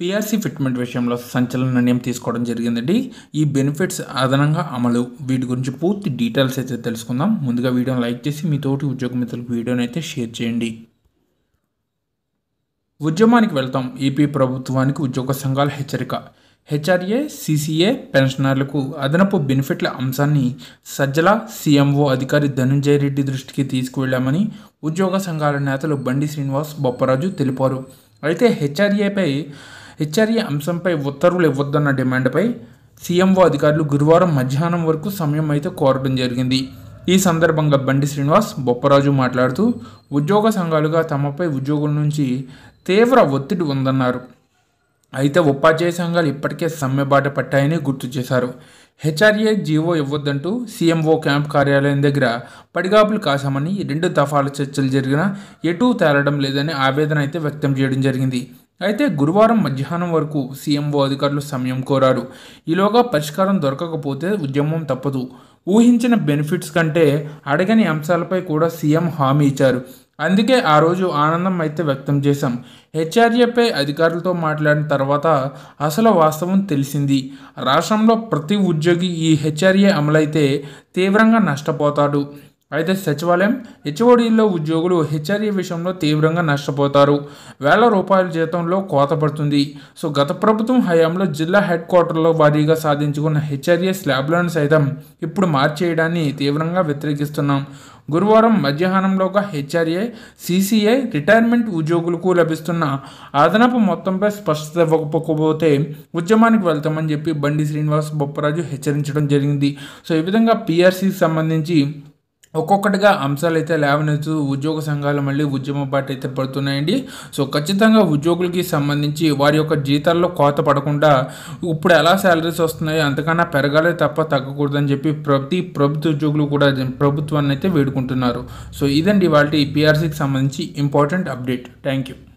PRC fitment విషయంలో సంచలన నిర్ణయం తీసుకోవడం జరిగిందండి ఈ బెనిఫిట్స్ అదనంగా అమలు వీటి గురించి పూర్తి డీటెయిల్స్ అయితే తెలుసుకుందాం ముందుగా వీడియోని లైక్ చేసి మీ తోటి ఉద్యోగ మిత్రులకు వీడియోని అయితే షేర్ చేయండి ఉద్యమానికి వెళ్తాం ఏపీ e ప్రభుత్వానికి ఉద్యోగ సంఘాల హెచ్చరిక హెచ్ఆర్ఏ సిసిఏ పెన్షనర్లకు అదనపు బెనిఫిట్ల అంశాన్ని సజ్జల సీఎంఓ అధికారి ధనుంజయ రెడ్డి దృష్టికి తీసుకువెళ్లామని ఉద్యోగ సంఘాల నేతలు బండి శ్రీనివాస్ బొప్పరాజు తెలిపారు అయితే హెచ్ఆర్ఏపై హెచ్ఆర్ఏ అంశంపై ఉత్తర్వులు ఇవ్వొద్దన్న డిమాండ్పై సీఎంఓ అధికారులు గురువారం మధ్యాహ్నం వరకు సమయం అయితే కోరడం జరిగింది ఈ సందర్భంగా బండి శ్రీనివాస్ బొప్పరాజు మాట్లాడుతూ ఉద్యోగ సంఘాలుగా తమపై ఉద్యోగుల నుంచి తీవ్ర ఒత్తిడి ఉందన్నారు అయితే ఉపాధ్యాయ సంఘాలు ఇప్పటికే సమ్మెబాట పట్టాయని గుర్తు చేశారు హెచ్ఆర్ఏ జీవో ఇవ్వద్దంటూ సీఎంఓ క్యాంప్ కార్యాలయం దగ్గర పడిగాపులు కాశామని రెండు దఫాల చర్చలు జరిగినా ఎటూ తేలడం లేదని ఆవేదన అయితే వ్యక్తం చేయడం జరిగింది అయితే గురువారం మధ్యాహ్నం వరకు సీఎంఓ అధికారులు సమయం కోరారు ఈలోగా పరిష్కారం దొరకకపోతే ఉద్యమం తప్పదు ఊహించిన బెనిఫిట్స్ కంటే అడగని అంశాలపై కూడా సీఎం హామీ ఇచ్చారు అందుకే ఆ రోజు ఆనందం అయితే వ్యక్తం చేశాం హెచ్ఆర్ఏపై అధికారులతో మాట్లాడిన తర్వాత అసలు వాస్తవం తెలిసింది రాష్ట్రంలో ప్రతి ఉద్యోగి ఈ హెచ్ఆర్ఏ అమలైతే తీవ్రంగా నష్టపోతాడు అయితే సచివాలయం హెచ్ఓడిలో ఉద్యోగులు హెచ్ఆర్ఏ విషయంలో తీవ్రంగా నష్టపోతారు వేల రూపాయల జీతంలో కోతపడుతుంది సో గత ప్రభుత్వం హయాంలో జిల్లా హెడ్ క్వార్టర్లో భారీగా సాధించుకున్న హెచ్ఆర్ఏ స్లాబ్లను సైతం ఇప్పుడు మార్చేయడాన్ని తీవ్రంగా వ్యతిరేకిస్తున్నాం గురువారం మధ్యాహ్నంలోగా హెచ్ఆర్ఏ సీసీఐ రిటైర్మెంట్ ఉద్యోగులకు లభిస్తున్న అదనపు మొత్తంపై స్పష్టత ఇవ్వకపోతే ఉద్యమానికి వెళ్తామని చెప్పి బండి శ్రీనివాస్ బొప్పరాజు హెచ్చరించడం జరిగింది సో ఈ విధంగా పీఆర్సీకి సంబంధించి ఒక్కొక్కటిగా అంశాలు అయితే లేవనెత్తు ఉద్యోగ సంఘాలు మళ్ళీ ఉద్యమ బాట అయితే పడుతున్నాయండి సో ఖచ్చితంగా ఉద్యోగులకి సంబంధించి వారి యొక్క జీతాల్లో కోత పడకుండా ఇప్పుడు ఎలా శాలరీస్ వస్తున్నాయో అంతకన్నా పెరగాలి తప్ప తగ్గకూడదని చెప్పి ప్రతి ప్రభుత్వ ఉద్యోగులు కూడా ప్రభుత్వాన్ని అయితే వేడుకుంటున్నారు సో ఇదండి వాళ్ళకి పిఆర్సీకి సంబంధించి ఇంపార్టెంట్ అప్డేట్ థ్యాంక్ యూ